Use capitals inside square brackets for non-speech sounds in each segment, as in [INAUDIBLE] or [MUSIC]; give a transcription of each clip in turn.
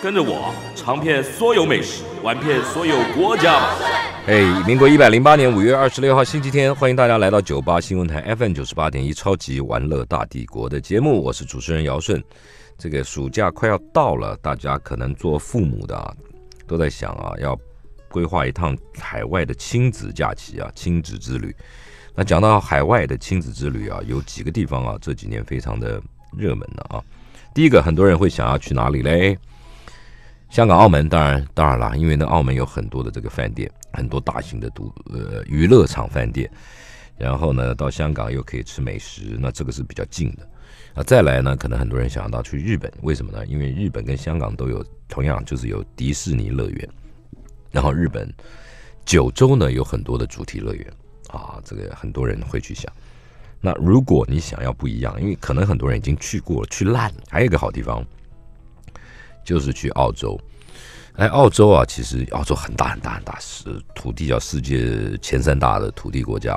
跟着我，尝遍所有美食，玩遍所有国家。嘿，民国一百零八年五月二十六号星期天，欢迎大家来到酒吧新闻台 FM 九十八点一超级玩乐大帝国的节目，我是主持人姚顺。这个暑假快要到了，大家可能做父母的啊，都在想啊，要规划一趟海外的亲子假期啊，亲子之旅。那讲到海外的亲子之旅啊，有几个地方啊，这几年非常的热门的啊。第一个，很多人会想要去哪里嘞？香港、澳门当然当然啦，因为呢，澳门有很多的这个饭店，很多大型的赌呃娱乐场饭店，然后呢，到香港又可以吃美食，那这个是比较近的。啊，再来呢，可能很多人想到去日本，为什么呢？因为日本跟香港都有，同样就是有迪士尼乐园，然后日本九州呢有很多的主题乐园啊，这个很多人会去想。那如果你想要不一样，因为可能很多人已经去过了，去烂了，还有一个好地方。就是去澳洲，哎，澳洲啊，其实澳洲很大很大很大，是土地叫世界前三大的土地国家，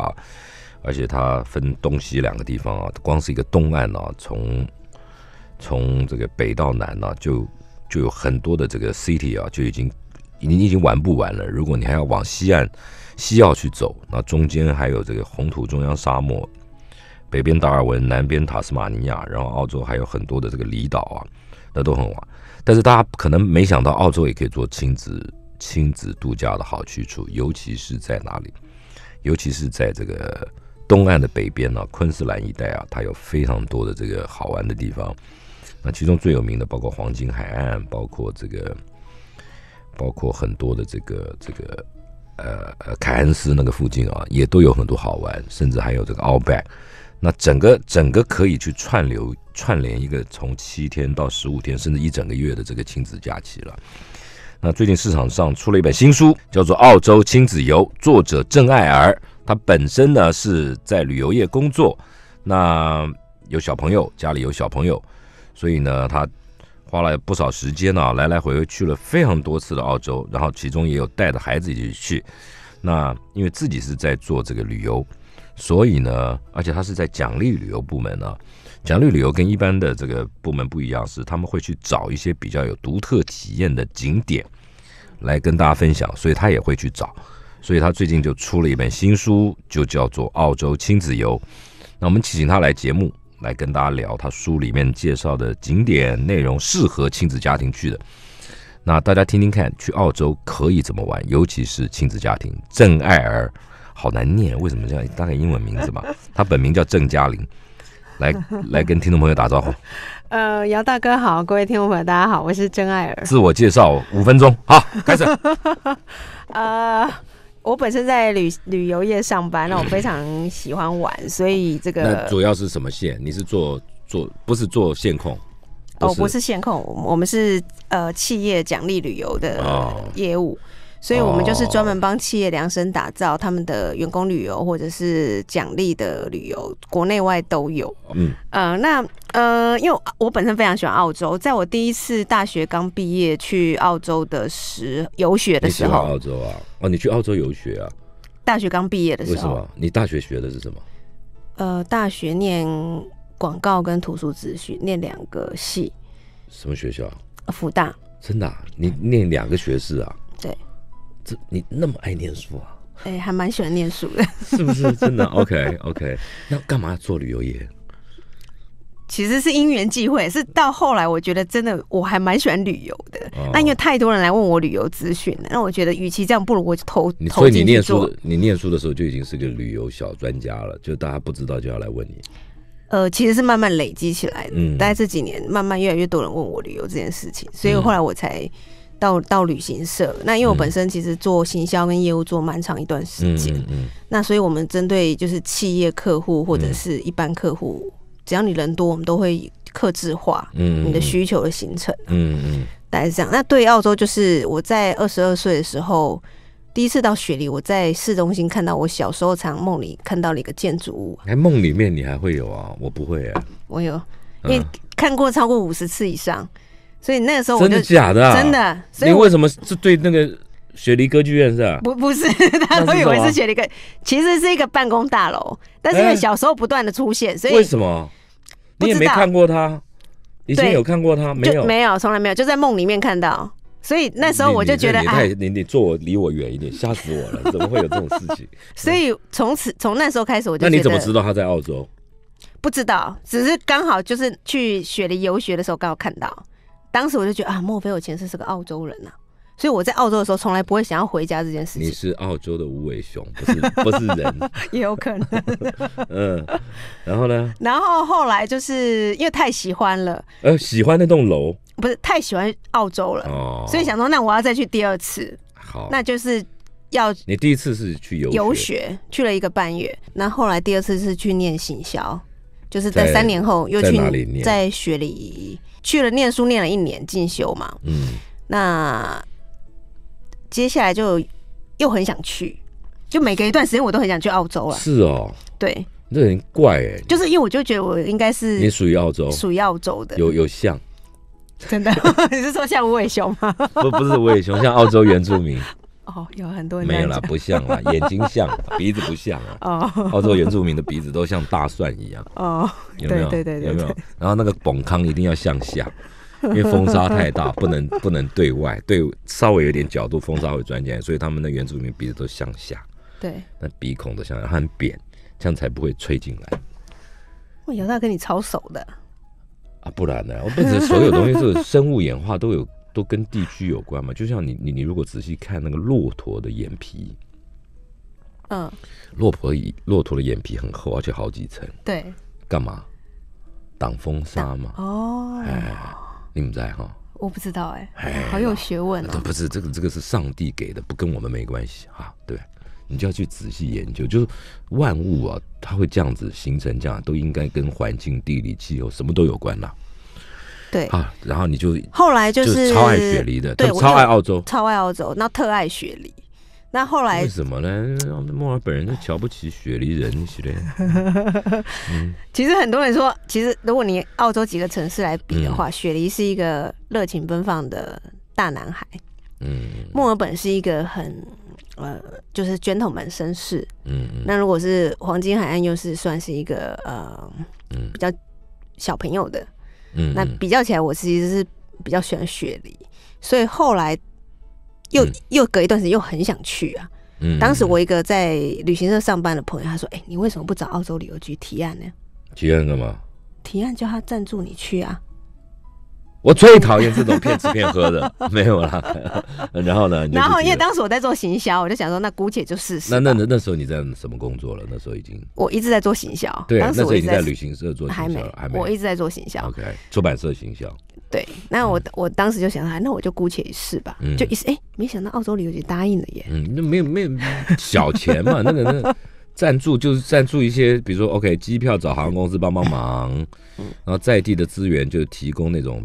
而且它分东西两个地方啊，光是一个东岸呢，从从这个北到南呢，就就有很多的这个 city 啊，就已经你已经玩不完了。如果你还要往西岸西澳去走，那中间还有这个红土中央沙漠，北边达尔文，南边塔斯马尼亚，然后澳洲还有很多的这个离岛啊，那都很玩。但是大家可能没想到，澳洲也可以做亲子亲子度假的好去处，尤其是在哪里？尤其是在这个东岸的北边呢，昆士兰一带啊，它有非常多的这个好玩的地方。那其中最有名的，包括黄金海岸，包括这个，包括很多的这个这个，呃，凯恩斯那个附近啊，也都有很多好玩，甚至还有这个奥班。那整个整个可以去串流串联一个从七天到十五天，甚至一整个月的这个亲子假期了。那最近市场上出了一本新书，叫做《澳洲亲子游》，作者郑爱儿，她本身呢是在旅游业工作，那有小朋友，家里有小朋友，所以呢，她花了不少时间呢，来来回回去了非常多次的澳洲，然后其中也有带着孩子一起去。那因为自己是在做这个旅游，所以呢，而且他是在奖励旅游部门呢。奖励旅游跟一般的这个部门不一样，是他们会去找一些比较有独特体验的景点，来跟大家分享。所以他也会去找，所以他最近就出了一本新书，就叫做《澳洲亲子游》。那我们请他来节目，来跟大家聊他书里面介绍的景点内容，适合亲子家庭去的。那大家听听看，去澳洲可以怎么玩？尤其是亲子家庭，郑爱儿，好难念，为什么这样？大概英文名字吧。他 [LAUGHS] 本名叫郑嘉玲，来 [LAUGHS] 来跟听众朋友打招呼。呃，姚大哥好，各位听众朋友大家好，我是郑爱儿。自我介绍五分钟，好，[LAUGHS] 开始。呃，我本身在旅旅游业上班，那我非常喜欢玩，所以这个主要是什么线？你是做做不是做线控？哦，不是线控，我们是呃企业奖励旅游的业务，所以我们就是专门帮企业量身打造他们的员工旅游或者是奖励的旅游，国内外都有。嗯，呃，那呃，因为我本身非常喜欢澳洲，在我第一次大学刚毕业去澳洲的时游学的时候，你澳洲啊，哦，你去澳洲游学啊？大学刚毕业的时候，为什么？你大学学的是什么？呃，大学念。广告跟图书资讯念两个系，什么学校？复大真的？你念两个学士啊？对，这你那么爱念书啊？哎，还蛮喜欢念书的，[LAUGHS] 是不是真的？OK OK，那干嘛做旅游业？其实是因缘际会，是到后来我觉得真的我还蛮喜欢旅游的。那因为太多人来问我旅游资讯，那我觉得与其这样，不如我偷。所以你念书，你念书的时候就已经是个旅游小专家了，就大家不知道就要来问你。呃，其实是慢慢累积起来的。嗯，大概这几年，慢慢越来越多人问我旅游这件事情，所以后来我才到到旅行社。那因为我本身其实做行销跟业务做蛮长一段时间，嗯嗯，那所以我们针对就是企业客户或者是一般客户，只要你人多，我们都会克制化，嗯，你的需求的行程，嗯嗯，大概是这样。那对澳洲，就是我在二十二岁的时候。第一次到雪梨，我在市中心看到我小时候常梦里看到了一个建筑物。哎，梦里面你还会有啊？我不会啊。我有，因为看过超过五十次以上，所以那个时候真的假的？真的。你为什么是对那个雪梨歌剧院是啊？不不是，我 [LAUGHS] 以为是雪梨歌，其实是一个办公大楼，但是因为小时候不断的出现，所以为什么？你也没看过它？以前有看过它没有？没有，从来没有，就在梦里面看到。所以那时候我就觉得，你你你坐我离我远一点，吓死我了！怎么会有这种事情？[LAUGHS] 所以从此从那时候开始，我就那你怎么知道他在澳洲？不知道，只是刚好就是去雪梨游学的时候刚好看到，当时我就觉得啊，莫非我前世是个澳洲人啊？所以我在澳洲的时候从来不会想要回家这件事。情。你是澳洲的无尾熊，不是不是人？[LAUGHS] 也有可能。[LAUGHS] 嗯，然后呢？然后后来就是因为太喜欢了，呃，喜欢那栋楼。不是太喜欢澳洲了，所以想说，那我要再去第二次。好，那就是要你第一次是去游游学，去了一个半月。那后来第二次是去念行销，就是在三年后又去在学里去了念书，念了一年进修嘛。嗯，那接下来就又很想去，就每隔一段时间我都很想去澳洲了。是哦，对，这很怪哎，就是因为我就觉得我应该是你属于澳洲，属澳洲的，有有像。[LAUGHS] 真的？[LAUGHS] 你是说像无尾熊吗？不，不是无尾熊，像澳洲原住民。[LAUGHS] 哦，有很多。没有啦，不像啦，眼睛像，鼻子不像啊。哦。澳洲原住民的鼻子都像大蒜一样。哦。有没有？对对对。有没有？然后那个拱康一定要向下，因为风沙太大，不能不能对外，对，稍微有点角度，风沙会钻进来，所以他们的原住民鼻子都向下。对。那鼻孔都向下，很扁，这样才不会吹进来。我有要跟你抄手的。啊，不然呢？我不是所有东西是生物演化都有 [LAUGHS] 都跟地区有关嘛？就像你你你如果仔细看那个骆驼的眼皮，嗯，骆驼骆驼的眼皮很厚，而且好几层，对，干嘛挡风沙嘛？哦，你们在哈？我不知道哎，好有学问哦。不是这个这个是上帝给的，不跟我们没关系哈。对。你就要去仔细研究，就是万物啊，它会这样子形成这样，都应该跟环境、地理、气候什么都有关啦。对啊，然后你就后来就是超爱雪梨的，对，超爱澳洲，超爱澳洲，那特爱雪梨。那后来为什么呢？墨尔本人就瞧不起雪梨人，是的。[LAUGHS] 其实很多人说，其实如果你澳洲几个城市来比的话，雪梨是一个热情奔放的大男孩。嗯，墨尔本是一个很。呃，就是卷筒门绅士，嗯，那如果是黄金海岸，又是算是一个呃，比较小朋友的，嗯，那比较起来，我其实是比较喜欢雪梨，所以后来又又隔一段时间又很想去啊，嗯，当时我一个在旅行社上班的朋友，他说：“哎，你为什么不找澳洲旅游局提案呢？提案干嘛？提案叫他赞助你去啊。”我最讨厌这种骗吃骗喝的，[LAUGHS] 没有啦。然后呢？然后因为当时我在做行销，我就想说，那姑且就试试。那那那那时候你在什么工作了？那时候已经我一直在做行销。对，那时候已经在旅行社做行销，还没，还没。我一直在做行销。OK，出版社行销。对，那我我当时就想那我就姑且一试吧，就一试。哎，没想到澳洲旅游局答应了耶。嗯，那没有没有小钱嘛，那个那赞助就是赞助一些，比如说 OK 机票找航空公司帮帮忙，然后在地的资源就提供那种。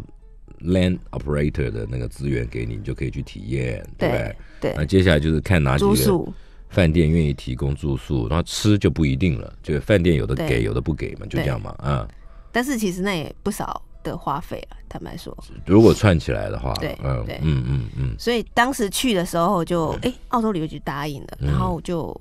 Land operator 的那个资源给你，你就可以去体验，对不对？对。那接下来就是看哪几个饭店愿意提供住宿，然后吃就不一定了，就饭店有的给，有的不给嘛，就这样嘛，啊。但是其实那也不少的花费啊，坦白说。如果串起来的话，对，嗯嗯嗯嗯。所以当时去的时候就，哎，澳洲旅游局答应了，然后就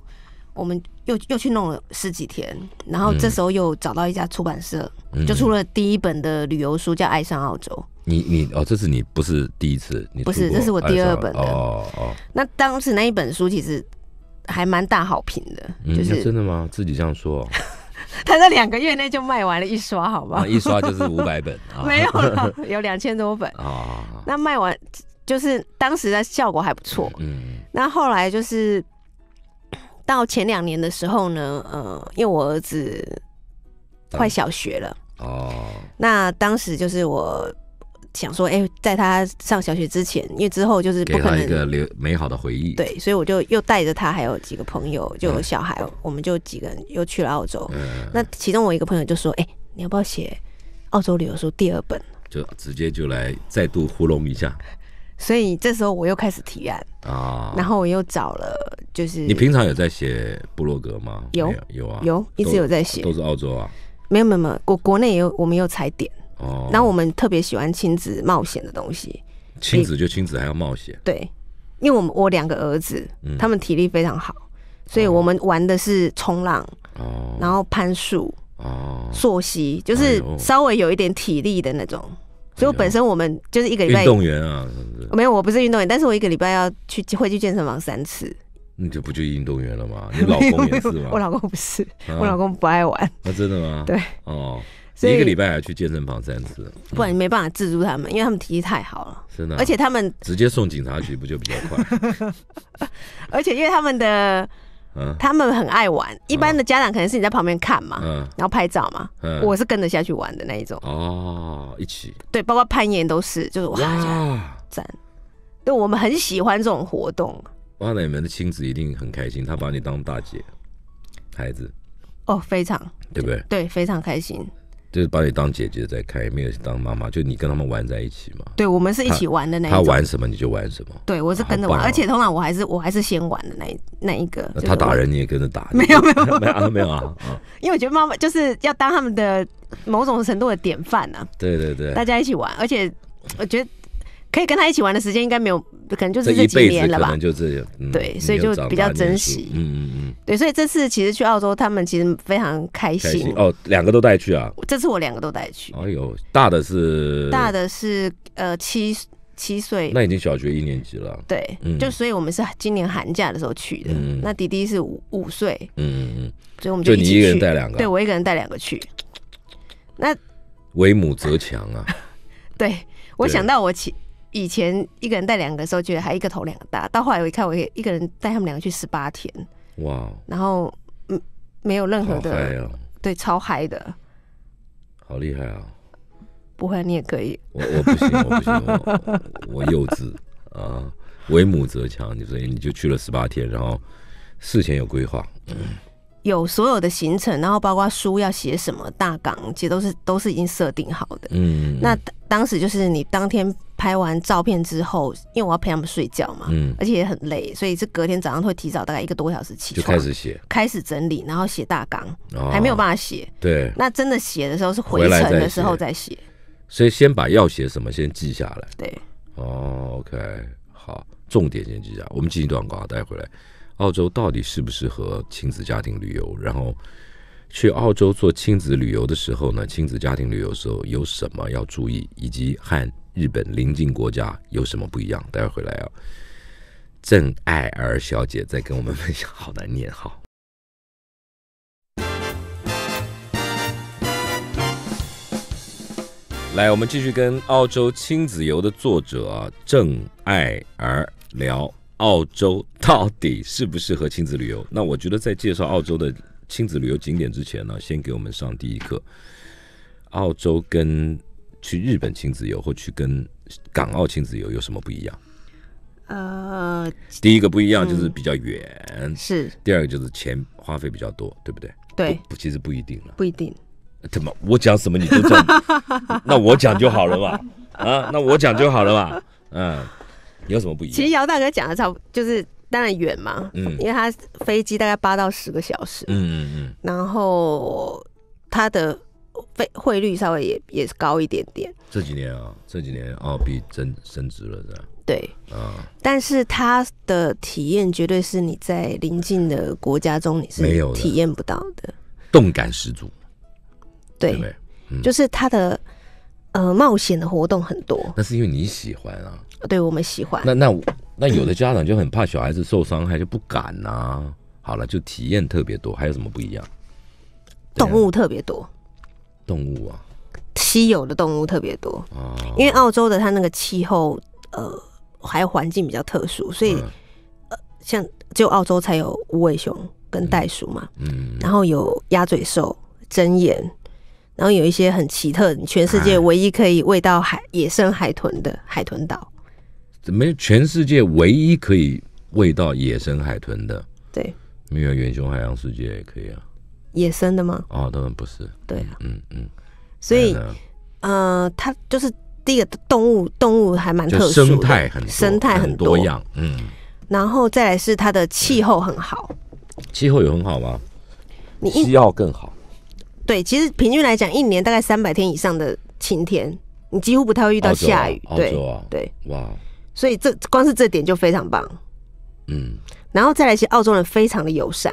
我们又又去弄了十几天，然后这时候又找到一家出版社，就出了第一本的旅游书，叫《爱上澳洲》。你你哦，这是你不是第一次，你不是，这是我第二本的哦哦。那当时那一本书其实还蛮大好评的，就是真的吗？自己这样说，[LAUGHS] 他在两个月内就卖完了，一刷好吧，一刷就是五百本，[LAUGHS] 没有了，有两千多本啊。那卖完就是当时的效果还不错，嗯。那后来就是到前两年的时候呢，呃，因为我儿子快小学了哦，那当时就是我。想说，哎，在他上小学之前，因为之后就是不可能一个留美好的回忆。对，所以我就又带着他还有几个朋友，就小孩，我们就几个人又去了澳洲。嗯，那其中我一个朋友就说，哎，你要不要写澳洲旅游书第二本？就直接就来再度糊弄一下。所以这时候我又开始提案啊，然后我又找了就是你平常有在写布洛格吗？有有啊有，一直有在写，都是澳洲啊？没有没有没有，国国内也有，我们有踩点。哦，那我们特别喜欢亲子冒险的东西。亲子就亲子，还要冒险。对，因为我们我两个儿子，他们体力非常好，所以我们玩的是冲浪，然后攀树，溯溪，就是稍微有一点体力的那种。所以本身我们就是一个运动员啊，没有，我不是运动员，但是我一个礼拜要去会去健身房三次。那就不就运动员了吗？你老公也是吗？[LAUGHS] 我老公不是，我老公不爱玩。那真的吗？对，哦。一个礼拜还去健身房三次，不然没办法制住他们，因为他们体力太好了。真的，而且他们直接送警察局不就比较快？[LAUGHS] 而且因为他们的，他们很爱玩。一般的家长可能是你在旁边看嘛，然后拍照嘛。我是跟着下去玩的那一种。哦，一起。对，包括攀岩都是，就是哇，赞！对，我们很喜欢这种活动。哇，你们的亲子一定很开心，他把你当大姐，孩子。哦，非常。对不对？对，非常开心。就是把你当姐姐在开，没有当妈妈。就你跟他们玩在一起嘛？对，我们是一起玩的那。他玩什么你就玩什么。对，我是跟着玩，而且通常我还是我还是先玩的那那一个。他打人你也跟着打？没有没有没有没有啊！因为我觉得妈妈就是要当他们的某种程度的典范啊。对对对。大家一起玩，而且我觉得可以跟他一起玩的时间应该没有，可能就是这一年了吧？可能就这是对，所以就比较珍惜。嗯嗯嗯。对，所以这次其实去澳洲，他们其实非常开心哦。两个都带去啊？这次我两个都带去。哎呦，大的是大的是呃七七岁，那已经小学一年级了。对，就所以我们是今年寒假的时候去的。那弟弟是五五岁，嗯，所以我们就你一个人带两个，对我一个人带两个去。那为母则强啊！[LAUGHS] 对，我想到我前以前一个人带两个的时候，觉得还一个头两个大，到后来我一看，我一个人带他们两个去十八天。哇！然后嗯，没有任何的，对，超嗨的，好厉害啊！不会，你也可以，我我不行，我不行，我我幼稚啊，为母则强，你所以你就去了十八天，然后事前有规划。嗯有所有的行程，然后包括书要写什么大纲，其实都是都是已经设定好的。嗯，那当时就是你当天拍完照片之后，因为我要陪他们睡觉嘛，嗯，而且也很累，所以是隔天早上会提早大概一个多小时起床，就开始写，开始整理，然后写大纲，还没有办法写。对，那真的写的时候是回程的时候再写，所以先把要写什么先记下来。对，哦，OK，好，重点先记下。我们继续转稿，带回来。澳洲到底适不适合亲子家庭旅游？然后去澳洲做亲子旅游的时候呢，亲子家庭旅游时候有什么要注意？以及和日本邻近国家有什么不一样？待会儿回来啊，郑爱儿小姐在跟我们分享，好的，你好。来，我们继续跟澳洲亲子游的作者郑爱儿聊。澳洲到底适不适合亲子旅游？那我觉得在介绍澳洲的亲子旅游景点之前呢，先给我们上第一课。澳洲跟去日本亲子游或去跟港澳亲子游有什么不一样？呃，第一个不一样就是比较远，是第二个就是钱花费比较多，对不对？对，不，其实不一定了，不一定。怎么？我讲什么你都懂？[LAUGHS] 那我讲就好了嘛，啊，那我讲就好了嘛，嗯。有什么不一样？其实姚大哥讲的差不就是当然远嘛，嗯，因为他飞机大概八到十个小时，嗯嗯嗯，然后他的费汇率稍微也也是高一点点。这几年啊，这几年澳币增升值了吧？对啊，但是他的体验绝对是你在临近的国家中你是没有体验不到的，动感十足，对，就是他的呃冒险的活动很多。那是因为你喜欢啊。对我们喜欢那那那有的家长就很怕小孩子受伤害就不敢呐。好了，就体验特别多，还有什么不一样？动物特别多，动物啊，稀有的动物特别多啊。因为澳洲的它那个气候呃，还有环境比较特殊，所以呃，像只有澳洲才有无尾熊跟袋鼠嘛。嗯，然后有鸭嘴兽、针眼，然后有一些很奇特，全世界唯一可以喂到海野生海豚的海豚岛。没，全世界唯一可以喂到野生海豚的，对，没有，远雄海洋世界也可以啊。野生的吗？啊，当然不是。对，嗯嗯，所以，呃，它就是第一个动物，动物还蛮特殊，生态很，生态很多样，嗯。然后再来是它的气候很好，气候有很好吗？你西澳更好。对，其实平均来讲，一年大概三百天以上的晴天，你几乎不太会遇到下雨。对，对，哇。所以这光是这点就非常棒，嗯，然后再来，些澳洲人非常的友善，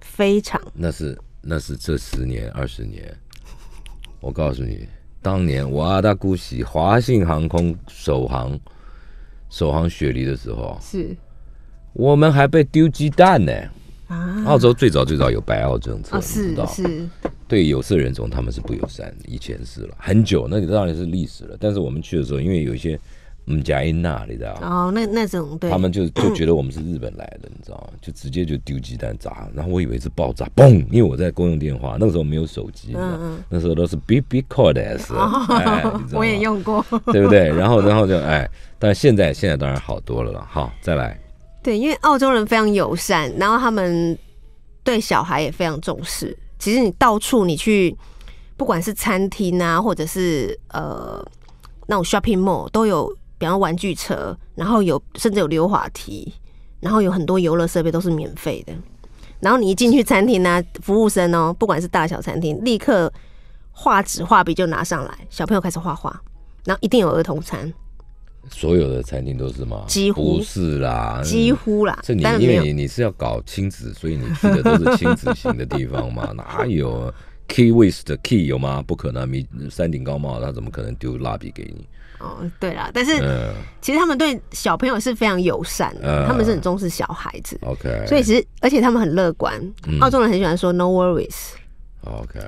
非常。那是那是这十年二十年，我告诉你，当年我阿达姑喜华信航空首航首航雪梨的时候，是我们还被丢鸡蛋呢啊！澳洲最早最早有白澳政策，是是，对有色人种他们是不友善，以前是了，很久，那你当然是历史了。但是我们去的时候，因为有一些。我们家一那，你知道哦，那那种，对，他们就 [CLEARS THROAT] 就觉得我们是日本来的，你知道吗？就直接就丢鸡蛋砸，然后我以为是爆炸，嘣！因为我在公用电话，那个时候没有手机，嗯嗯，那时候都是 B B call 的是，[LAUGHS] 我也用过，对不对？然后，然后就哎，但现在现在当然好多了了。好，再来。对，因为澳洲人非常友善，然后他们对小孩也非常重视。其实你到处你去，不管是餐厅啊，或者是呃那种 shopping mall 都有。比方玩具车，然后有甚至有溜滑梯，然后有很多游乐设备都是免费的。然后你一进去餐厅呢，服务生哦，不管是大小餐厅，立刻画纸画笔就拿上来，小朋友开始画画。然后一定有儿童餐，所有的餐厅都是吗？几乎不是啦，几乎啦。这你因为你是要搞亲子，所以你去的都是亲子型的地方嘛？[LAUGHS] 哪有 Key West Key 有吗？不可能，你山顶高帽，他怎么可能丢蜡笔给你？哦，对啦，但是其实他们对小朋友是非常友善的，他们是很重视小孩子。OK，所以其实而且他们很乐观，澳洲人很喜欢说 “No worries”，OK，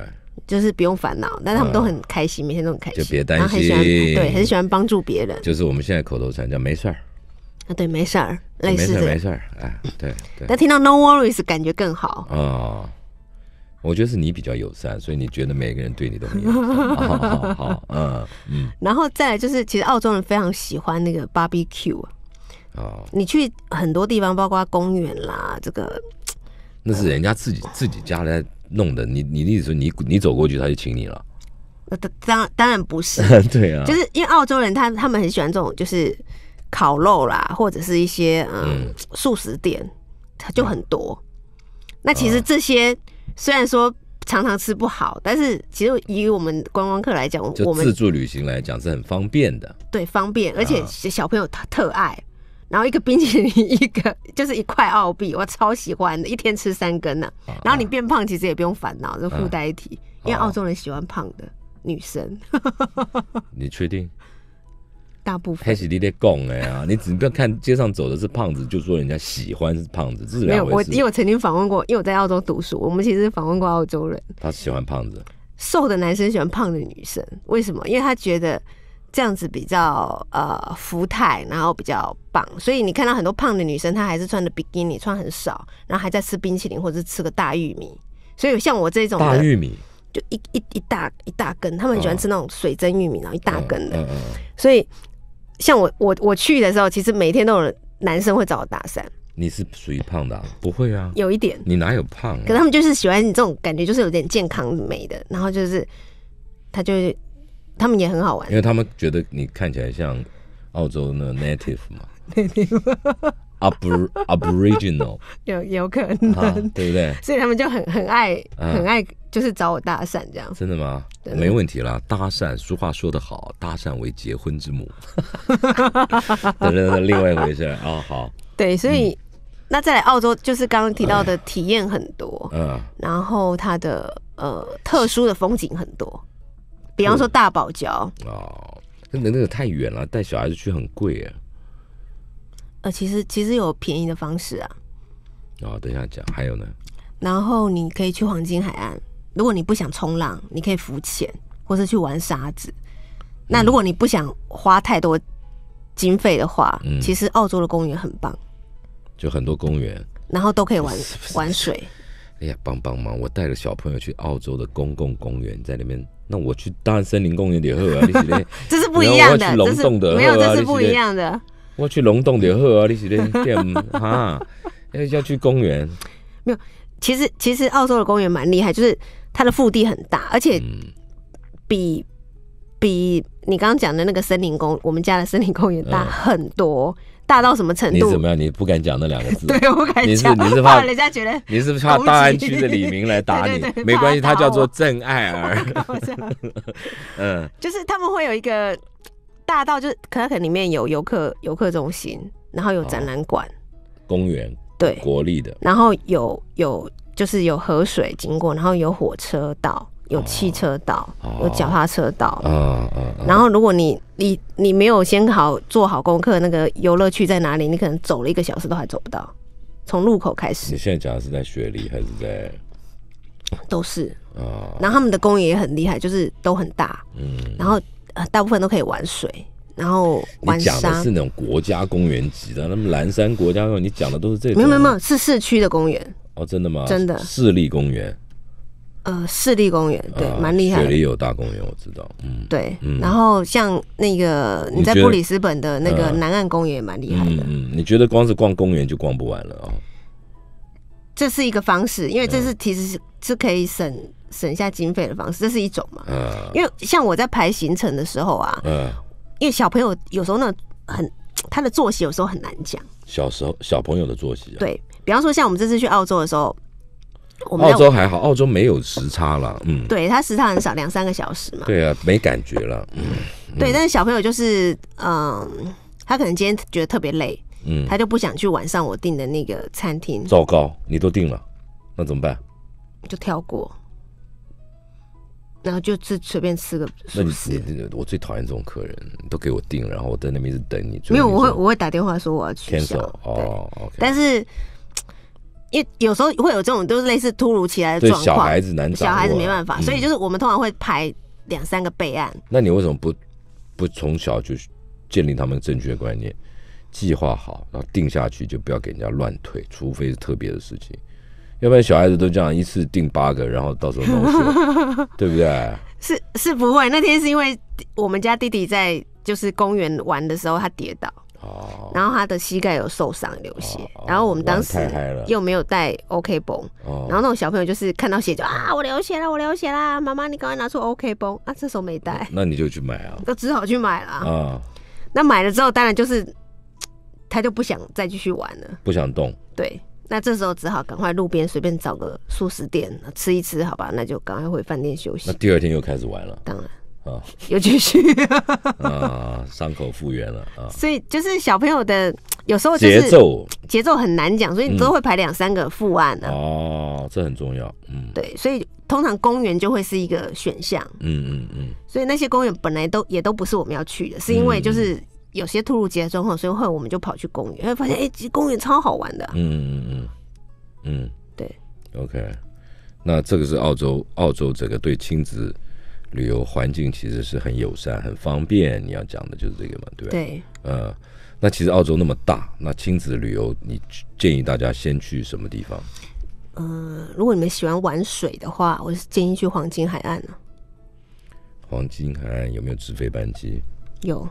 就是不用烦恼。但他们都很开心，每天都很开心，就别担心。对，很喜欢帮助别人。就是我们现在口头禅叫“没事儿”，啊，对，没事儿，类似没事儿，哎，对对。但听到 “No worries” 感觉更好啊。我觉得是你比较友善，所以你觉得每个人对你都很友善。[LAUGHS] 好，嗯嗯，然后再来就是，其实澳洲人非常喜欢那个 barbecue 啊。哦，你去很多地方，包括公园啦，这个那是人家自己自己家来弄的。你你的意思说，你你走过去他就请你了？当当然不是，[LAUGHS] 对啊，就是因为澳洲人他他们很喜欢这种就是烤肉啦，或者是一些嗯素食店，它就很多。那其实这些。虽然说常常吃不好，但是其实以我们观光客来讲，我们自助旅行来讲是很方便的。对，方便，而且小朋友特爱。然后一个冰淇淋，一个就是一块澳币，我超喜欢，一天吃三根呢。然后你变胖，其实也不用烦恼，附富一体，因为澳洲人喜欢胖的女生。[LAUGHS] 你确定？大部分，哎呀，[LAUGHS] 你只不要看街上走的是胖子，就说人家喜欢是胖子，这是两没有，因为我曾经访问过，因为我在澳洲读书，我们其实访问过澳洲人。他喜欢胖子，瘦的男生喜欢胖的女生，为什么？因为他觉得这样子比较呃服态，然后比较棒。所以你看到很多胖的女生，她还是穿的比基尼，穿很少，然后还在吃冰淇淋，或者吃个大玉米。所以像我这种大玉米，就一一一大一大根，他们喜欢吃那种水蒸玉米，然后一大根的。所以。像我我我去的时候，其实每天都有男生会找我搭讪。你是属于胖的？啊？不会啊，有一点。你哪有胖啊？可他们就是喜欢你这种感觉，就是有点健康美的，然后就是他就是他们也很好玩，因为他们觉得你看起来像澳洲的 native 嘛。[LAUGHS] [LAUGHS] Aboriginal 有有可能，对不对？所以他们就很很爱很爱，就是找我搭讪这样。真的吗？没问题啦，搭讪俗话说得好，搭讪为结婚之母。等 [LAUGHS] 等，另外一回事啊，好。对，所以那再来澳洲，就是刚刚提到的体验很多，嗯，然后它的呃特殊的风景很多，比方说大堡礁哦，那那个太远了，带小孩子去很贵哎。呃，其实其实有便宜的方式啊。哦，等一下讲，还有呢。然后你可以去黄金海岸，如果你不想冲浪，你可以浮潜，或是去玩沙子。那如果你不想花太多经费的话，其实澳洲的公园很棒，就很多公园，然后都可以玩玩水。哎呀，帮帮忙！我带了小朋友去澳洲的公共公园，在那边，那我去当然森林公园里喝啊，[LAUGHS] 这是不一样的，这是不的，没有这是不一样的。我去龙洞就好啊！你是连钓啊？[LAUGHS] 要去公园？没有，其实其实澳洲的公园蛮厉害，就是它的腹地很大，而且比比你刚刚讲的那个森林公我们家的森林公园大很多，大到什么程度？你怎么样？你不敢讲那两个字？[LAUGHS] 对我敢讲。你是你是怕人家觉得？你是怕大安区的李明来打你？[LAUGHS] 没关系，他叫做郑爱儿。嗯，就是他们会有一个。大到就是可可里面有游客游客中心，然后有展览馆、公园，对，国立的，然后有有就是有河水经过，然后有火车道、有汽车道、有脚踏车道，嗯嗯。然后如果你你你没有先考做好功课，那个游乐区在哪里？你可能走了一个小时都还走不到。从路口开始。你现在讲的是在雪梨还是在？都是啊。然后他们的公园也很厉害，就是都很大，嗯，然后。呃，大部分都可以玩水，然后玩沙是那种国家公园级的。那么蓝山国家，公园，你讲的都是这个？没有没有没有，是市区的公园。哦，真的吗？真的，市立公园。呃，市立公园对，蛮厉害。水里有大公园，我知道。嗯，对。然后像那个你在布里斯本的那个南岸公园也蛮厉害的。嗯嗯，你觉得光是逛公园就逛不完了啊？这是一个方式，因为这是其实是是可以省。省下经费的方式，这是一种嘛？嗯，因为像我在排行程的时候啊，嗯，因为小朋友有时候呢，很他的作息有时候很难讲。小时候小朋友的作息啊，对比方说，像我们这次去澳洲的时候，我们澳洲还好，澳洲没有时差了，嗯，对他时差很少，两三个小时嘛。对啊，没感觉了。嗯，对，但是小朋友就是，嗯，他可能今天觉得特别累，嗯，他就不想去晚上我订的那个餐厅。糟糕，你都订了，那怎么办？就跳过。然后就吃随便吃个你你我最讨厌这种客人，都给我订，然后我在那边一直等你。没有，我会我会打电话说我要取消。哦。但是，因为有时候会有这种，就是类似突如其来的状况。小孩子难找。小孩子没办法，所以就是我们通常会排两三个备案。那你为什么不不从小就建立他们正确的观念，计划好，然后定下去，就不要给人家乱退，除非是特别的事情。要不然小孩子都这样，一次订八个，然后到时候弄死，[LAUGHS] 对不对？是是不会。那天是因为我们家弟弟在就是公园玩的时候，他跌倒，然后他的膝盖有受伤流血。然后我们当时又没有带 OK 绷。然后那种小朋友就是看到血就啊，我流血了，我流血啦，妈妈你赶快拿出 OK 绷啊，这候没带，那你就去买啊，都 [LAUGHS] 只好去买了啊。那买了之后，当然就是他就不想再继续玩了，不想动，对。那这时候只好赶快路边随便找个素食店吃一吃，好吧？那就赶快回饭店休息。那第二天又开始玩了，当然啊，又继续 [LAUGHS] 啊，伤口复原了啊。所以就是小朋友的有时候节奏节奏很难讲，所以你都会排两三个副案呢。哦，这很重要，嗯，对，所以通常公园就会是一个选项，嗯嗯嗯。所以那些公园本来都也都不是我们要去的，是因为就是。有些突如其来的状况，所以后来我们就跑去公园，因为发现哎，实公园超好玩的。嗯嗯嗯嗯，对。OK，那这个是澳洲澳洲这个对亲子旅游环境其实是很友善、很方便。你要讲的就是这个嘛，对吧？对。呃，那其实澳洲那么大，那亲子旅游你建议大家先去什么地方？呃，如果你们喜欢玩水的话，我是建议去黄金海岸黄金海岸有没有直飞班机？有。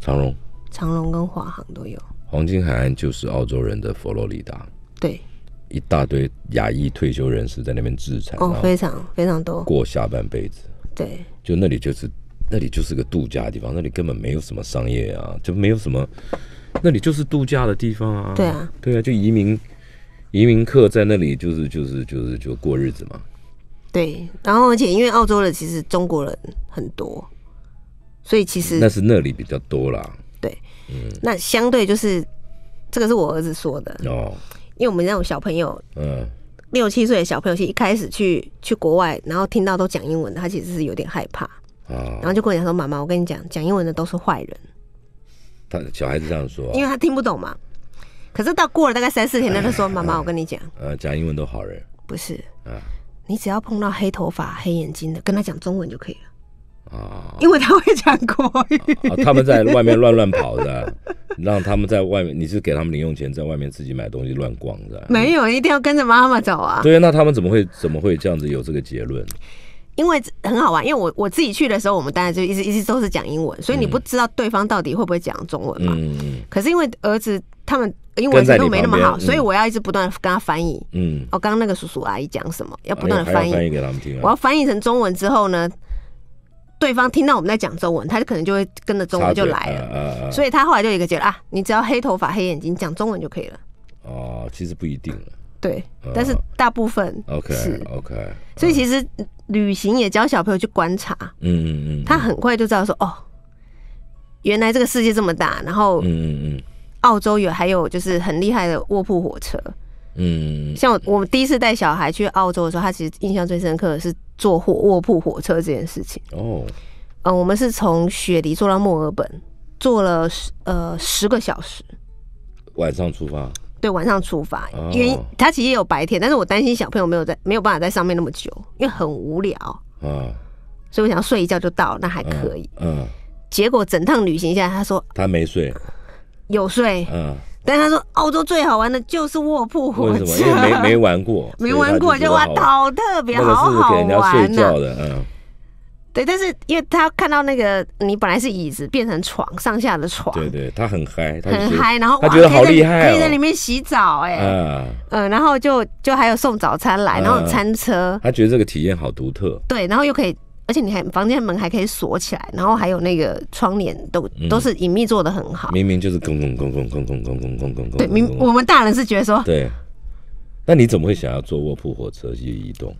长隆，长隆跟华航都有。黄金海岸就是澳洲人的佛罗里达，对，一大堆亚裔退休人士在那边自产，哦，非常非常多，过下半辈子。对，就那里就是，那里就是个度假地方，那里根本没有什么商业啊，就没有什么，那里就是度假的地方啊。对啊，对啊，就移民，移民客在那里就是就是就是就过日子嘛。对，然后而且因为澳洲的其实中国人很多。所以其实那是那里比较多啦。对，嗯，那相对就是这个是我儿子说的哦，因为我们那种小朋友，嗯，六七岁的小朋友，其实一开始去去国外，然后听到都讲英文的，他其实是有点害怕，嗯，然后就跟我讲说：“妈妈，我跟你讲，讲英文的都是坏人。”他小孩子这样说，因为他听不懂嘛。可是到过了大概三四天，他就说：“妈妈，我跟你讲，呃，讲英文都好人。”不是，啊、你只要碰到黑头发、黑眼睛的，跟他讲中文就可以了。啊，因为他会讲国语。他们在外面乱乱跑的，让他们在外面，你是给他们零用钱，在外面自己买东西乱逛的。没有，一定要跟着妈妈走啊。对那他们怎么会怎么会这样子有这个结论？因为很好玩，因为我我自己去的时候，我们当然就一直一直都是讲英文，所以你不知道对方到底会不会讲中文嘛。嗯可是因为儿子他们英文程度没那么好，所以我要一直不断跟他翻译。嗯。哦，刚刚那个叔叔阿姨讲什么，要不断的翻译给他们听。我要翻译成中文之后呢？对方听到我们在讲中文，他就可能就会跟着中文就来了，所以他后来就一个觉得啊，你只要黑头发、黑眼睛，讲中文就可以了。哦，其实不一定了。对，但是大部分 OK 是 OK，所以其实旅行也教小朋友去观察，嗯嗯嗯，他很快就知道说哦，原来这个世界这么大。然后，嗯嗯嗯，澳洲有还有就是很厉害的卧铺火车，嗯像我我们第一次带小孩去澳洲的时候，他其实印象最深刻的是。坐火卧铺火车这件事情哦，嗯，我们是从雪梨坐到墨尔本，坐了十呃十个小时，晚上出发。对，晚上出发，因为它其实也有白天，但是我担心小朋友没有在没有办法在上面那么久，因为很无聊嗯，所以我想睡一觉就到，那还可以。嗯，结果整趟旅行下来，他说他没睡，有睡。嗯。但他说，澳洲最好玩的就是卧铺火车，没没玩过，[LAUGHS] 没玩过就哇，岛特别好好玩呢。嗯，对，但是因为他看到那个，你本来是椅子变成床上下的床，对对，他很嗨，很嗨，然后他觉得好厉害，可以在里面洗澡，哎，嗯，然后就就还有送早餐来，然后餐车，他觉得这个体验好独特，对，然后又可以。而且你还房间门还可以锁起来，然后还有那个窗帘都都是隐秘做的很好。明明就是空空空空空空空空空空对明我们大人是觉得说对，那你怎么会想要坐卧铺火车去移动？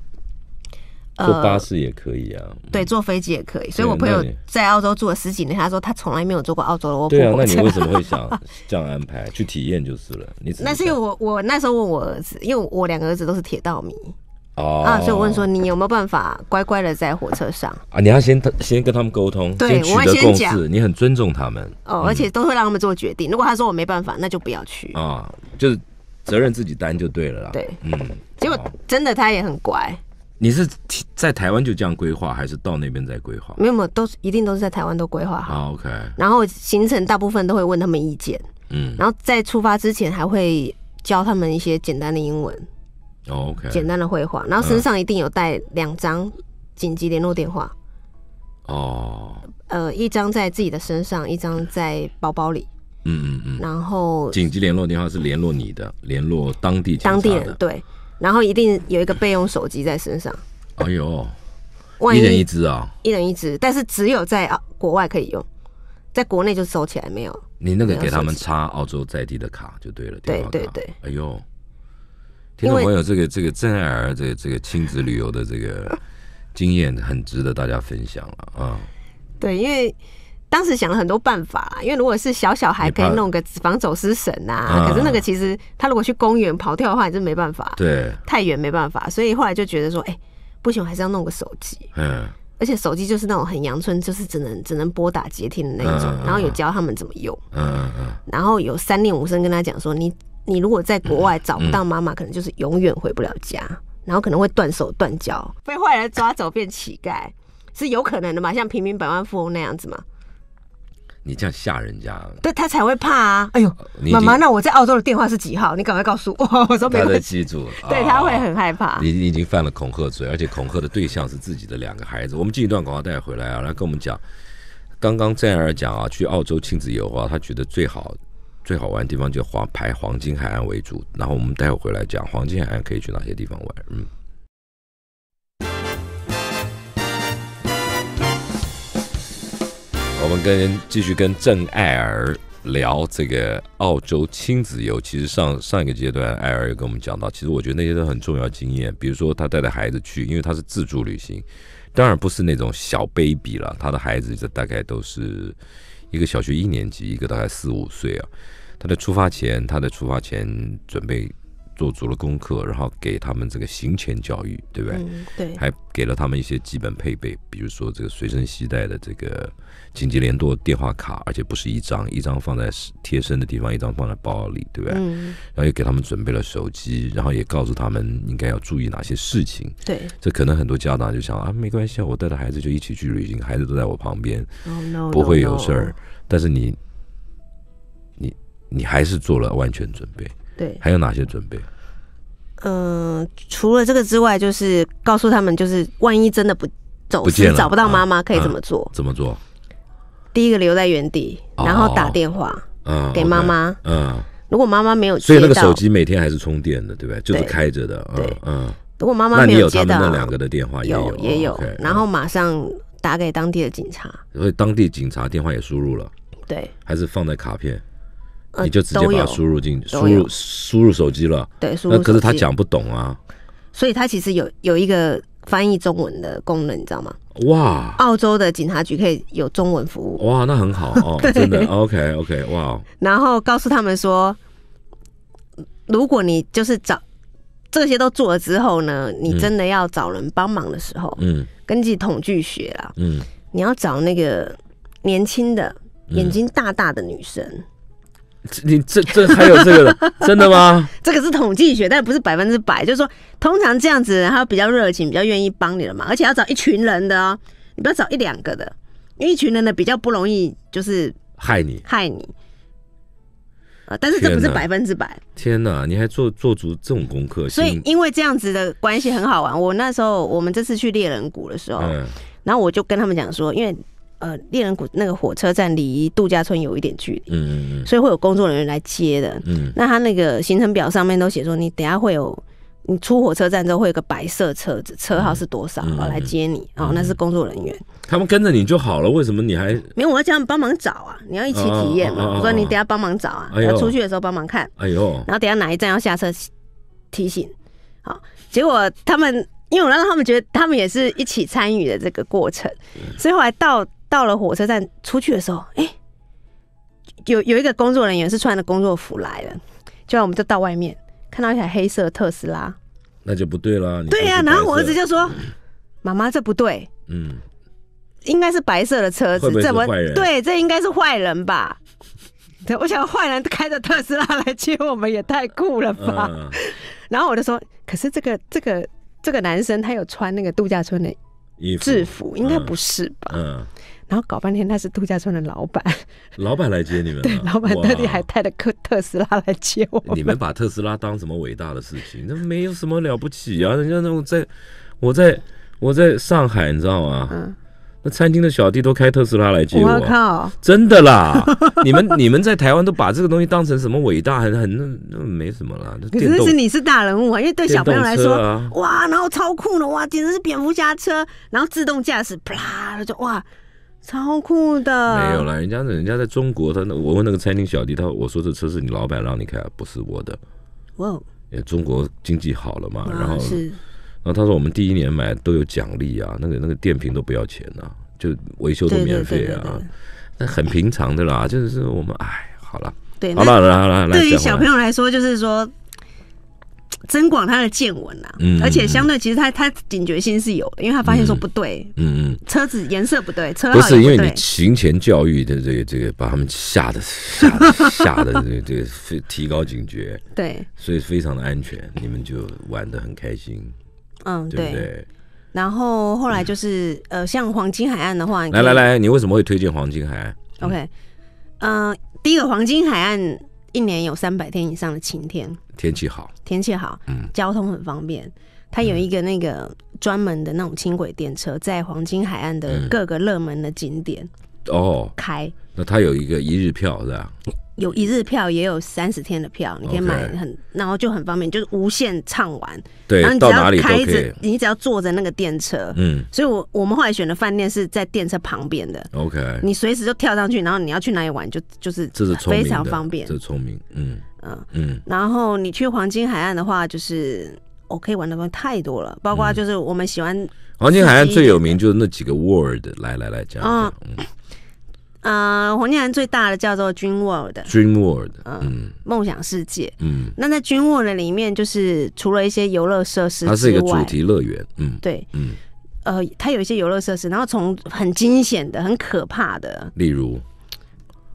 坐巴士也可以啊，对，坐飞机也可以。所以我朋友在澳洲住了十几年，他说他从来没有坐过澳洲的卧铺火车。那你为什么会想 [LAUGHS] 这样安排去体验就是了？那是因为我我那时候问我儿子，因为我两个儿子都是铁道迷。啊，所以我问说你有没有办法乖乖的在火车上啊？你要先先跟他们沟通，对，我先讲，你很尊重他们哦，而且都会让他们做决定。如果他说我没办法，那就不要去啊，就是责任自己担就对了啦。对，嗯，结果真的他也很乖。你是在台湾就这样规划，还是到那边再规划？没有，没有，都一定都是在台湾都规划好。好，OK。然后行程大部分都会问他们意见，嗯，然后在出发之前还会教他们一些简单的英文。简单的绘画，然后身上一定有带两张紧急联络电话。哦，呃，一张在自己的身上，一张在包包里。嗯嗯嗯。然后紧急联络电话是联络你的，联络当地当地人对。然后一定有一个备用手机在身上。哎呦，一人一只啊！一人一只，但是只有在国外可以用，在国内就收起来没有。你那个给他们插澳洲在地的卡就对了，对对对。哎呦。听众朋友，这个这个真爱儿个这个亲子旅游的这个经验很值得大家分享了啊！对，因为当时想了很多办法，因为如果是小小孩可以弄个防走失绳啊，可是那个其实他如果去公园跑跳的话，也是没办法，对，太远没办法，所以后来就觉得说，哎，不行，我还是要弄个手机。嗯，而且手机就是那种很阳春，就是只能只能拨打接听的那种，然后有教他们怎么用，嗯嗯然后有三令五声跟他讲说你。你如果在国外找不到妈妈，可能就是永远回不了家，然后可能会断手断脚，被坏人抓走变乞丐，是有可能的嘛？像平民百万富翁那样子嘛？你这样吓人家，对他才会怕啊！哎呦，妈妈，那我在澳洲的电话是几号？你赶快告诉我！[LAUGHS] 我说：，记得记住，[LAUGHS] 对他会很害怕。你已经犯了恐吓罪，而且恐吓的对象是自己的两个孩子。我们进一段广告带回来啊，来跟我们讲。刚刚赞儿讲啊，去澳洲亲子游啊，他觉得最好。最好玩的地方就黄排黄金海岸为主，然后我们待会回来讲黄金海岸可以去哪些地方玩。嗯，我们跟继续跟郑艾儿聊这个澳洲亲子游。其实上上一个阶段，艾尔又跟我们讲到，其实我觉得那些都很重要经验。比如说他带着孩子去，因为他是自助旅行，当然不是那种小 baby 了，他的孩子这大概都是。一个小学一年级，一个大概四五岁啊，他在出发前，他在出发前准备。做足了功课，然后给他们这个行前教育，对不对？对，还给了他们一些基本配备，比如说这个随身携带的这个紧急联络电话卡，而且不是一张，一张放在贴身的地方，一张放在包里，对不对？嗯。然后又给他们准备了手机，然后也告诉他们应该要注意哪些事情。对，这可能很多家长就想啊，没关系啊，我带着孩子就一起去旅行，孩子都在我旁边，不会有事儿。但是你，你，你还是做了万全准备。对，还有哪些准备？嗯，除了这个之外，就是告诉他们，就是万一真的不走，找不到妈妈，可以怎么做？怎么做？第一个留在原地，然后打电话，嗯，给妈妈，嗯，如果妈妈没有，所以那个手机每天还是充电的，对不对？就是开着的，对，嗯。如果妈妈没有接到那两个的电话？有，也有。然后马上打给当地的警察。所以当地警察电话也输入了，对，还是放在卡片。你就直接把它输入进去，输入输入手机了。对，输入手那可是他讲不懂啊，所以他其实有有一个翻译中文的功能，你知道吗？哇！澳洲的警察局可以有中文服务，哇，那很好哦，[LAUGHS] 真的。OK，OK，哇！然后告诉他们说，如果你就是找这些都做了之后呢，你真的要找人帮忙的时候，嗯，根据统计学啊，嗯，你要找那个年轻的、眼睛大大的女生。你这这还有这个的，真的吗？[LAUGHS] 这个是统计学，但不是百分之百。就是说，通常这样子，他比较热情，比较愿意帮你了嘛。而且要找一群人的哦，你不要找一两个的，因为一群人呢比较不容易，就是害你，害你。但是这不是百分之百。天哪，你还做做足这种功课？所以因为这样子的关系很好玩。我那时候我们这次去猎人谷的时候，然后我就跟他们讲说，因为。呃，猎人谷那个火车站离度假村有一点距离，嗯嗯所以会有工作人员来接的。嗯，那他那个行程表上面都写说，你等下会有，你出火车站之后会有个白色车子，车号是多少，来接你。哦，那是工作人员。他们跟着你就好了，为什么你还？没，有，我要叫他们帮忙找啊！你要一起体验嘛？我说你等下帮忙找啊，要出去的时候帮忙看。哎呦，然后等下哪一站要下车提醒？好，结果他们因为我让他们觉得他们也是一起参与的这个过程，所以后来到。到了火车站出去的时候，哎，有有一个工作人员是穿着工作服来的，就让我们就到外面看到一台黑色特斯拉，那就不对啦。对呀，然后我儿子就说：“妈妈，这不对，嗯，应该是白色的车，子，怎么？对，这应该是坏人吧？[LAUGHS] 我想坏人开着特斯拉来接我们也太酷了吧？然后我就说，可是这个这个这个男生他有穿那个度假村的制服，应该不是吧？嗯。”然后搞半天，他是度假村的老板，老板来接你们？对，老板特地还带了个特斯拉来接我。你们把特斯拉当什么伟大的事情？那没有什么了不起啊！人家那种在，我在我在上海，你知道吗？嗯，那餐厅的小弟都开特斯拉来接我。靠，真的啦，[LAUGHS] 你们你们在台湾都把这个东西当成什么伟大？很很那那没什么了。可是你是大人物啊，因为对小朋友来说，哇，然后超酷的，哇，简直是蝙蝠侠车，然后自动驾驶，啪就哇。超酷的！没有了，人家人家在中国，他那我问那个餐厅小弟，他我说这车是你老板让你开，不是我的。哇！哦中国经济好了嘛，然后是，然后他说我们第一年买都有奖励啊，那个那个电瓶都不要钱啊，就维修都免费啊，那很平常的啦，就是我们哎，好了，对，好了，来来来，对于小朋友来说，就是说。增广他的见闻啊，而且相对其实他他警觉心是有的，因为他发现说不对，嗯嗯，车子颜色不对，车不是因为你行前教育，的这个这个把他们吓的吓 [LAUGHS] 吓的，这个这个提高警觉，对，所以非常的安全，你们就玩的很开心，嗯对，然后后来就是呃，像黄金海岸的话，来来来，你为什么会推荐黄金海岸？OK，嗯，第一个黄金海岸。一年有三百天以上的晴天，天气好，天气好，嗯，交通很方便。它有一个那个专门的那种轻轨电车，在黄金海岸的各个热门的景点。哦，开那他有一个一日票是吧？有一日票，也有三十天的票，你可以买很，然后就很方便，就是无限畅玩。对，然后到哪里都可以，你只要坐着那个电车，嗯，所以我我们后来选的饭店是在电车旁边的。OK，你随时就跳上去，然后你要去哪里玩就就是这是非常方便，这是聪明，嗯嗯嗯。然后你去黄金海岸的话，就是我可以玩的东西太多了，包括就是我们喜欢黄金海岸最有名就是那几个 Word，来来来讲。嗯呃，红娘最大的叫做 Dream World，Dream World，嗯，梦想世界，嗯，那在 Dream World 里面，就是除了一些游乐设施，它是一个主题乐园，嗯，对，嗯，呃，它有一些游乐设施，然后从很惊险的、很可怕的，例如。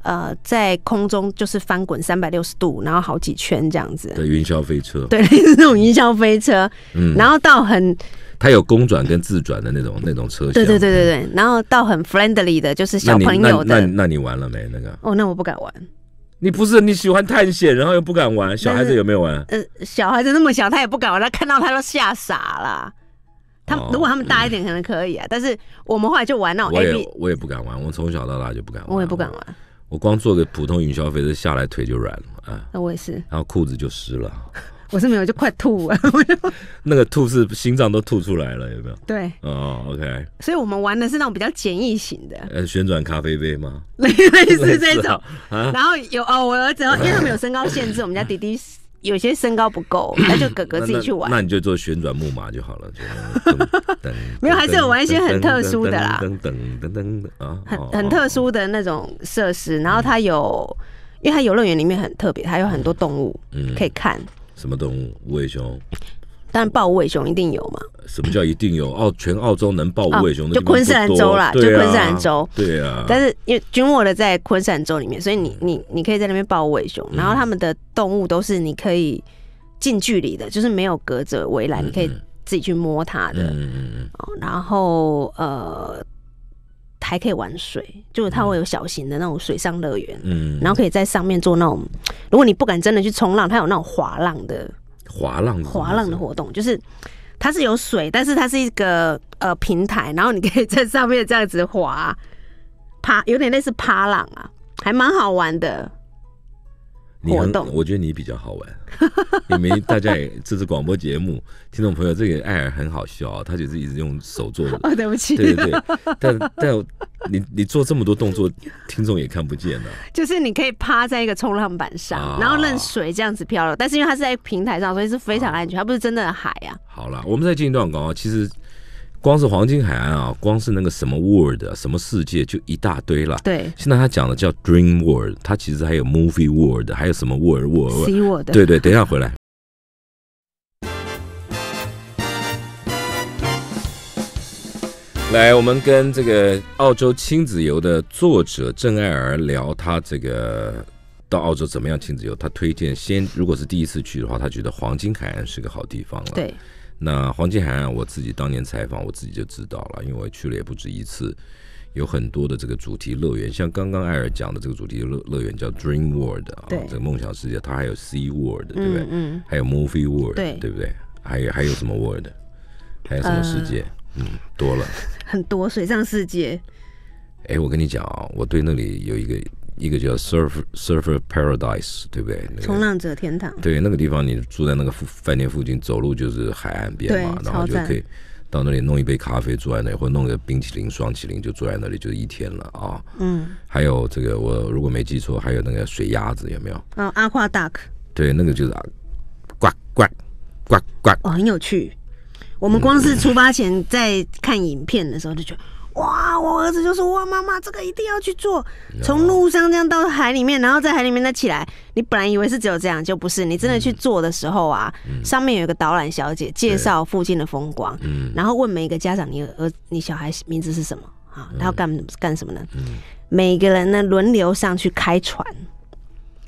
呃，在空中就是翻滚三百六十度，然后好几圈这样子。对，云霄飞车，[LAUGHS] 对，类似那种云霄飞车。嗯，然后到很，它有公转跟自转的那种那种车型。对对对对对，然后到很 friendly 的，就是小朋友的。那那你玩了没那个？哦，那我不敢玩。你不是你喜欢探险，然后又不敢玩。小孩子有没有玩？呃，小孩子那么小，他也不敢玩。他看到他都吓傻了。他们如果他们大一点，可能可以啊。但是我们后来就玩那种。我也我也不敢玩，我从小到大就不敢玩。我也不敢玩。我光做个普通云霄飞车下来腿就软了啊！那我也是，然后裤子就湿了。[LAUGHS] 我是没有，就快吐了，[LAUGHS] 那个吐是心脏都吐出来了，有没有？对，哦，OK。所以我们玩的是那种比较简易型的，呃，旋转咖啡杯吗？类 [LAUGHS] 类似这种啊，然后有哦，我儿子，因为他们有身高限制，我们家弟弟。有些身高不够，[COUGHS] 那就哥哥自己去玩。那你就做旋转木马就好了，就没有，还是有玩一些很特殊的啦。等等等等啊，很很特殊的那种设施。然后它有，因为它游乐园里面很特别，它有很多动物可以看。什么动物？五尾熊。但抱尾熊一定有嘛？什么叫一定有？澳全澳洲能抱尾熊的就昆士兰州啦，就昆士兰州。对啊。但是因为君莫的在昆士兰州里面，所以你你你可以在那边抱尾熊。然后他们的动物都是你可以近距离的，就是没有隔着围栏，你可以自己去摸它的。嗯嗯嗯。然后呃还可以玩水，就是它会有小型的那种水上乐园。嗯。然后可以在上面做那种，如果你不敢真的去冲浪，它有那种滑浪的。滑浪，滑浪的活动就是，它是有水，但是它是一个呃平台，然后你可以在上面这样子滑，爬有点类似趴浪啊，还蛮好玩的。活动，我觉得你比较好玩，你没大家也这是广播节目，听众朋友，这个艾尔很好笑啊，他就是一直用手做的。[LAUGHS] 哦，对不起。对对对，但但你你做这么多动作，听众也看不见呢。就是你可以趴在一个冲浪板上，然后任水这样子漂流，但是因为它是在平台上，所以是非常安全，它不是真的海啊。好了，我们再进一段广告，其实。光是黄金海岸啊，光是那个什么 world，什么世界就一大堆了。对，现在他讲的叫 Dream World，他其实还有 Movie World，还有什么 World World。World 对对，等一下回来。[LAUGHS] 来，我们跟这个澳洲亲子游的作者郑爱儿聊，他这个到澳洲怎么样亲子游？他推荐先，如果是第一次去的话，他觉得黄金海岸是个好地方了。对。那黄金海岸，我自己当年采访，我自己就知道了，因为我去了也不止一次，有很多的这个主题乐园，像刚刚艾尔讲的这个主题乐乐园叫 Dream World 啊，这个梦想世界，它还有 Sea World，对不对？嗯嗯。还有 Movie World，对对不对？还有还有什么 World？还有什么世界？嗯，多了。[LAUGHS] 很多水上世界。哎，我跟你讲啊，我对那里有一个。一个叫 Surf Surfer Paradise，对不对？冲浪者天堂。对，那个地方你住在那个饭店附近，走路就是海岸边嘛，然后就可以到那里弄一杯咖啡坐在那里，或者弄个冰淇淋、双淇淋，就坐在那里就一天了啊。嗯。还有这个，我如果没记错，还有那个水鸭子有没有？嗯，阿夸 duck。对，那个就是啊，呱呱呱呱，哦，很有趣。我们光是出发前在看影片的时候就觉得。哇！我儿子就说：“哇，妈妈，这个一定要去做。从陆上这样到海里面，然后在海里面再起来。你本来以为是只有这样，就不是。你真的去做的时候啊，上面有一个导览小姐介绍附近的风光，嗯，然后问每个家长，你儿、你小孩名字是什么啊？他要干干什么呢？嗯，每个人呢轮流上去开船。”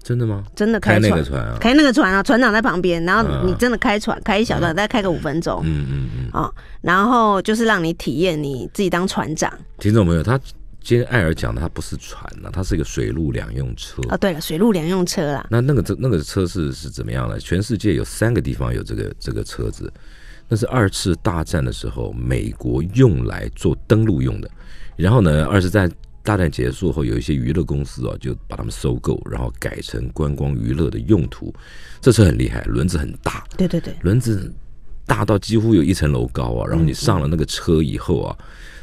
真的吗？真的开那个船啊，开那个船啊，船长在旁边，然后你真的开船，开一小段，再开个五分钟，嗯嗯嗯，啊，然后就是让你体验你自己当船长。听众朋友，他今天艾尔讲的他不是船啊，它是一个水陆两用车。啊，对了，水陆两用车啦。那那个车，那个车是是怎么样呢？全世界有三个地方有这个这个车子，那是二次大战的时候美国用来做登陆用的，然后呢，二次战。大战结束后，有一些娱乐公司啊，就把他们收购，然后改成观光娱乐的用途。这车很厉害，轮子很大，对对对，轮子大到几乎有一层楼高啊。然后你上了那个车以后啊，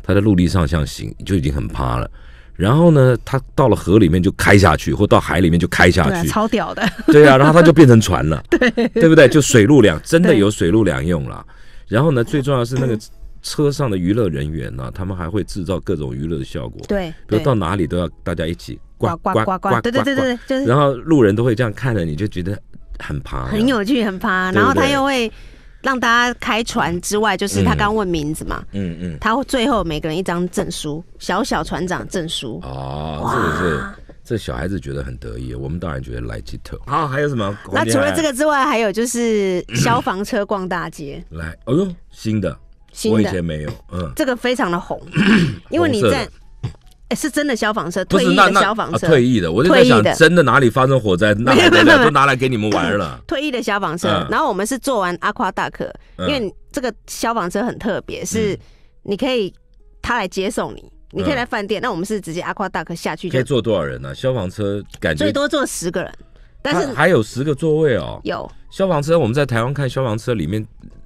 它在陆地上向行就已经很趴了。然后呢，它到了河里面就开下去，或到海里面就开下去，超屌的，对啊。然后它就变成船了，[LAUGHS] 对对不对？就水陆两真的有水陆两用了。然后呢，最重要是那个。[LAUGHS] [CLEARS THROAT] 车上的娱乐人员呢，他们还会制造各种娱乐的效果，对，比如到哪里都要大家一起呱呱呱呱，呱对对对，就是，然后路人都会这样看着，你就觉得很爬，很有趣，很怕。然后他又会让大家开船之外，就是他刚问名字嘛，嗯嗯，他会最后每个人一张证书，小小船长证书，哦，是不是？这小孩子觉得很得意，我们当然觉得来吉特。好，还有什么？那除了这个之外，还有就是消防车逛大街，来，哦呦，新的。我以前没有，嗯，这个非常的红，[CLEARS THROAT] 因为你在，是真的消防车，退役的消防车退役的，我就在想真的哪里发生火灾，那都拿来给你们玩了。退役的消防车，然后我们是做完阿夸大客，因为这个消防车很特别，是你可以他来接送你，你可以来饭店。那我们是直接阿夸大客下去，可以坐多少人呢？消防车感觉最多坐十个人，但是还有十个座位哦。有消防车，我们在台湾看消防车里面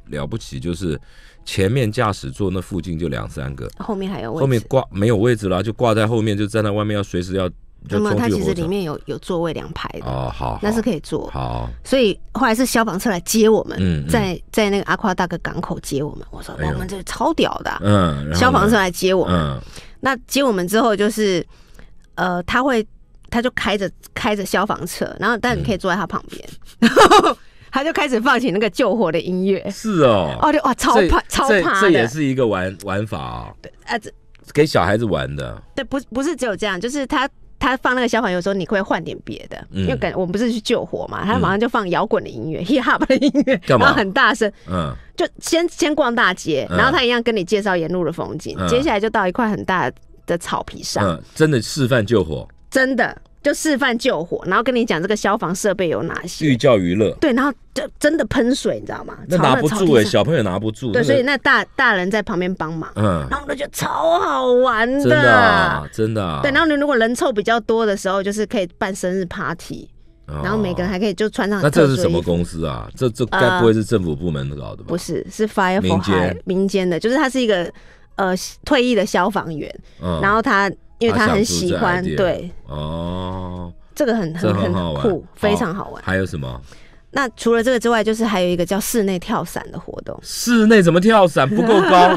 了不起就是。前面驾驶座那附近就两三个，后面还有后面挂没有位置了，就挂在后面，就站在外面，要随时要。那么它其实里面有有座位两排的哦，好，那是可以坐好。所以后来是消防车来接我们，在在那个阿夸大哥港口接我们。我说我们这超屌的，嗯，消防车来接我们。那接我们之后就是，呃，他会他就开着开着消防车，然后但你可以坐在他旁边。[LAUGHS] 他就开始放起那个救火的音乐，是哦，哦对，哇，超怕超怕的，这也是一个玩玩法啊，对，啊，这给小孩子玩的，对，不，不是只有这样，就是他他放那个消防友的时候，你会换点别的，因为感我们不是去救火嘛，他马上就放摇滚的音乐，[LAUGHS] hip hop 的音乐，然后很大声，嗯，就先先逛大街，然后他一样跟你介绍沿路的风景，接下来就到一块很大的草皮上，嗯，真的示范救火，真的。就示范救火，然后跟你讲这个消防设备有哪些。寓教于乐，对，然后就真的喷水，你知道吗？那拿不住哎，小朋友拿不住。对，所以那大大人在旁边帮忙，嗯，然后我们就超好玩的，真的，真的。对，然后你如果人凑比较多的时候，就是可以办生日 party，然后每个人还可以就穿上。那这是什么公司啊？这这该不会是政府部门搞的吧？不是，是 fire，民间的，就是他是一个呃退役的消防员，然后他。因为他很喜欢，对哦，这个很很很酷，非常好玩。还有什么？那除了这个之外，就是还有一个叫室内跳伞的活动。室内怎么跳伞不够高？[LAUGHS]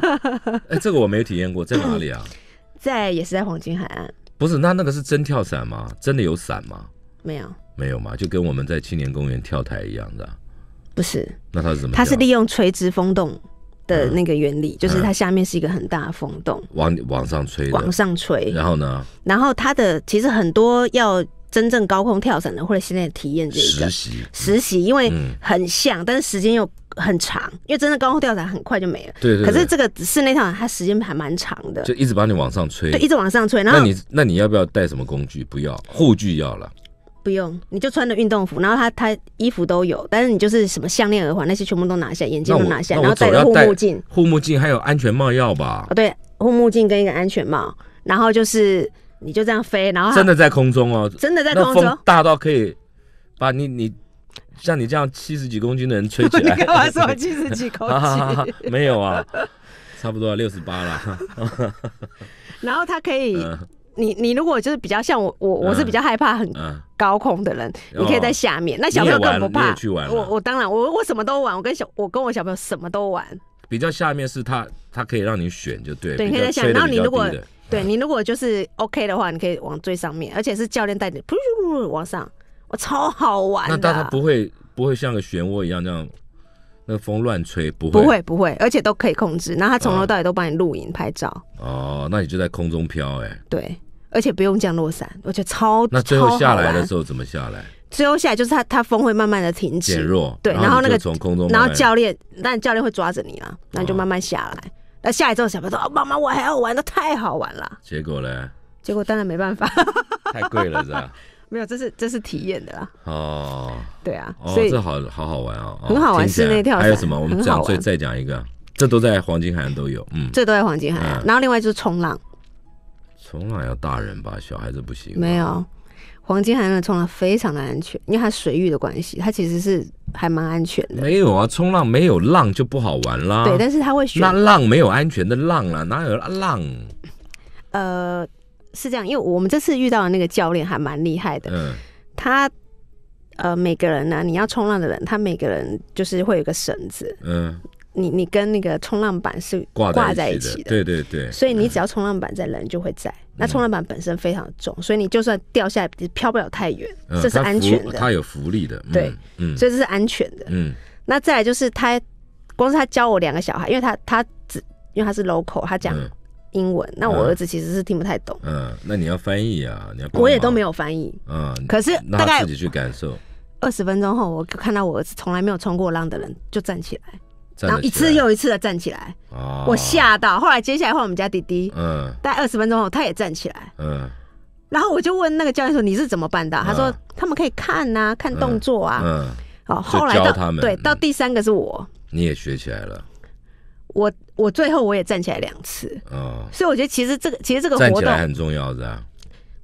哎，这个我没有体验过，在哪里啊？[COUGHS] 在也是在黄金海岸。不是，那那个是真跳伞吗？真的有伞吗？没有，没有吗？就跟我们在青年公园跳台一样的。不是，那它是什么？它是利用垂直风洞。的那个原理就是它下面是一个很大的风洞，往往上吹，往上吹。然后呢？然后它的其实很多要真正高空跳伞的，或者现在体验这个实习，实习因为很像，但是时间又很长，因为真的高空跳伞很快就没了。对，可是这个室内跳伞它时间还蛮长的，就一直把你往上吹，对，一直往上吹。然后那你那你要不要带什么工具？不要护具要了。不用，你就穿着运动服，然后他他衣服都有，但是你就是什么项链、耳环那些全部都拿下，眼镜都拿下，然后戴护目镜、护目镜还有安全帽要吧？哦，对，护目镜跟一个安全帽，然后就是你就这样飞，然后真的在空中哦，真的在空中，大到可以把你你像你这样七十几公斤的人吹起来。我跟说七十几公斤，[LAUGHS] 没有啊，差不多六十八了。[LAUGHS] 然后他可以。你你如果就是比较像我我我是比较害怕很高空的人，你可以在下面。那小朋友更不怕。我我当然我我什么都玩，我跟小我跟我小朋友什么都玩。比较下面是他他可以让你选，就对。对，你可以在下面。然后你如果对你如果就是 OK 的话，你可以往最上面，而且是教练带你噗往上，我超好玩。那大家不会不会像个漩涡一样这样，那风乱吹，不会不会不会，而且都可以控制。然后他从头到尾都帮你录影拍照。哦，那你就在空中飘哎，对。而且不用降落伞，而且超那最后下来的时候怎么下来？最后下来就是它，它风会慢慢的停止，减弱。对，然后那个从空中，然后教练，那教练会抓着你啊，那你就慢慢下来。那下来之后小朋友说：“妈妈，我还要玩，那太好玩了。”结果呢？结果当然没办法，[LAUGHS] 太贵了，是吧？[LAUGHS] 没有，这是这是体验的啦。哦，对啊，所以这好好好玩哦，很好玩室内跳伞，还有什么？我们讲，所以再讲一个，这都在黄金海岸都有。嗯，这都在黄金海岸。然后另外就是冲浪。冲浪要大人吧，小孩子不行。没有，黄金海岸的冲浪非常的安全，因为它水域的关系，它其实是还蛮安全的。没有啊，冲浪没有浪就不好玩啦。对，但是他会选那浪没有安全的浪啊，哪有浪？呃，是这样，因为我们这次遇到的那个教练还蛮厉害的。嗯。他呃，每个人呢，你要冲浪的人，他每个人就是会有个绳子。嗯。你你跟那个冲浪板是挂在一起的，对对对，所以你只要冲浪板在，人就会在。那冲浪板本身非常重，所以你就算掉下来，飘不了太远，这是安全的。它有浮力的，对，所以这是安全的。嗯，那再来就是他，光是他教我两个小孩，因为他他只因为他是 local，他讲英文，那我儿子其实是听不太懂。嗯，那你要翻译啊，你要我也都没有翻译嗯，可是大概自己去感受。二十分钟后，我看到我儿子从来没有冲过浪的人就站起来。然后一次又一次的站起来，我吓到。后来接下来换我们家弟弟，嗯，大概二十分钟后他也站起来，嗯。然后我就问那个教练说：“你是怎么办的？”他说：“他们可以看呐，看动作啊。”嗯。哦，后来到对到第三个是我，你也学起来了。我我最后我也站起来两次，嗯。所以我觉得其实这个其实这个站起来很重要的，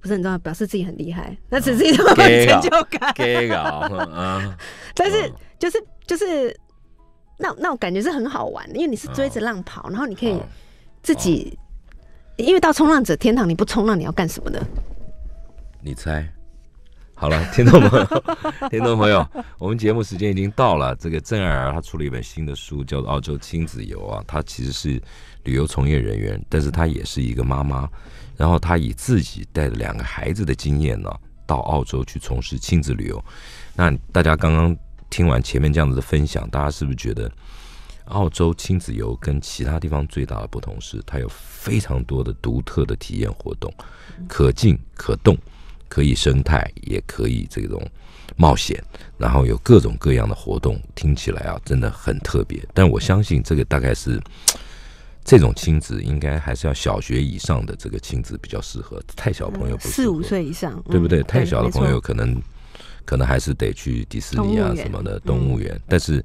不是很重要，表示自己很厉害，那只是一为成就感，成就感啊。[LAUGHS] 但是就是就是。那那我感觉是很好玩，因为你是追着浪跑，然后你可以自己，因为到冲浪者天堂你不冲浪你要干什么呢？你猜？好了，听众朋友，[LAUGHS] 听众朋友，我们节目时间已经到了。这个郑尔他出了一本新的书，叫做《澳洲亲子游》啊。他其实是旅游从业人员，但是他也是一个妈妈，然后他以自己带着两个孩子的经验呢，到澳洲去从事亲子旅游。那大家刚刚。听完前面这样子的分享，大家是不是觉得澳洲亲子游跟其他地方最大的不同是，它有非常多的独特的体验活动，可静可动，可以生态，也可以这种冒险，然后有各种各样的活动，听起来啊，真的很特别。但我相信这个大概是 [TSK] 这种亲子应该还是要小学以上的这个亲子比较适合，太小朋友不适合、四五岁以上，对不对？太小的朋友可能。可能还是得去迪士尼啊什么的动物园，但是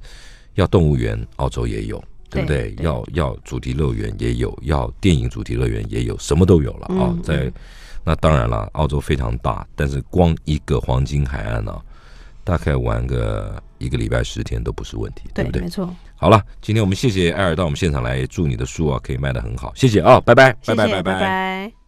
要动物园，澳洲也有，对不对？要要主题乐园也有，要电影主题乐园也有，什么都有了啊！在那当然了，澳洲非常大，但是光一个黄金海岸呢，大概玩个一个礼拜十天都不是问题，对不对？没错。好了，今天我们谢谢艾尔到我们现场来，祝你的书啊可以卖的很好，谢谢啊，拜拜，拜拜拜拜。